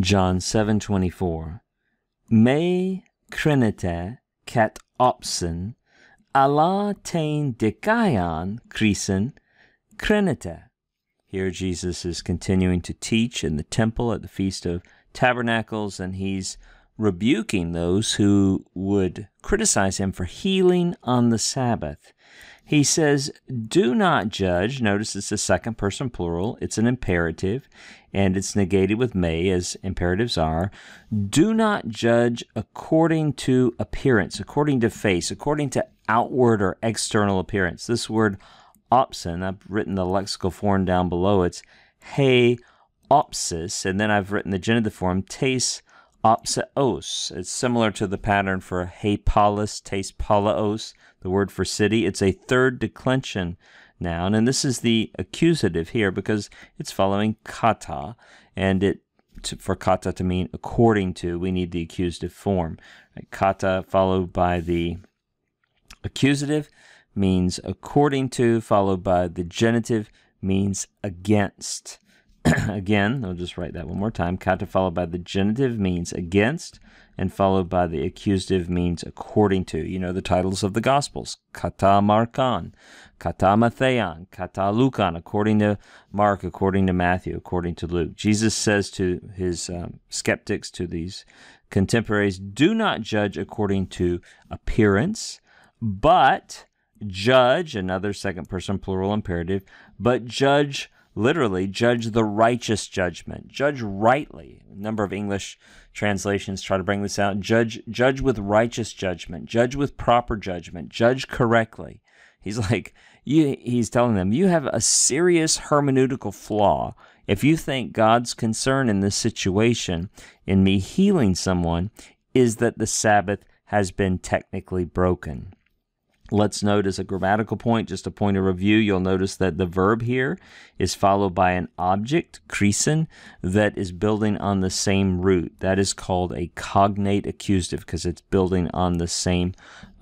John 7:24 Me crenete cat opsin alla tain dikaion krisen crenete here Jesus is continuing to teach in the temple at the Feast of Tabernacles, and he's rebuking those who would criticize him for healing on the Sabbath. He says, Do not judge. Notice it's the second person plural, it's an imperative, and it's negated with may, as imperatives are. Do not judge according to appearance, according to face, according to outward or external appearance. This word opsin, I've written the lexical form down below, it's hey opsis, and then I've written the genitive form, "tace." opseos. It's similar to the pattern for hepalis, tespalaos, the word for city. It's a third declension noun, and this is the accusative here because it's following kata, and it to, for kata to mean according to, we need the accusative form. Right? Kata followed by the accusative means according to, followed by the genitive means against. again, I'll just write that one more time. Kata followed by the genitive means against and followed by the accusative means according to. You know the titles of the Gospels Kata Markan, Kata Matheon, Kata Lukan, according to Mark, according to Matthew, according to Luke. Jesus says to his um, skeptics, to these contemporaries, do not judge according to appearance, but judge, another second person plural imperative, but judge literally judge the righteous judgment judge rightly a number of english translations try to bring this out judge judge with righteous judgment judge with proper judgment judge correctly he's like you, he's telling them you have a serious hermeneutical flaw if you think god's concern in this situation in me healing someone is that the sabbath has been technically broken Let's note as a grammatical point, just a point of review, you'll notice that the verb here is followed by an object, krisen, that is building on the same root. That is called a cognate accusative because it's building on the same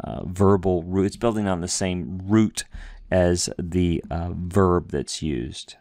uh, verbal root. It's building on the same root as the uh, verb that's used.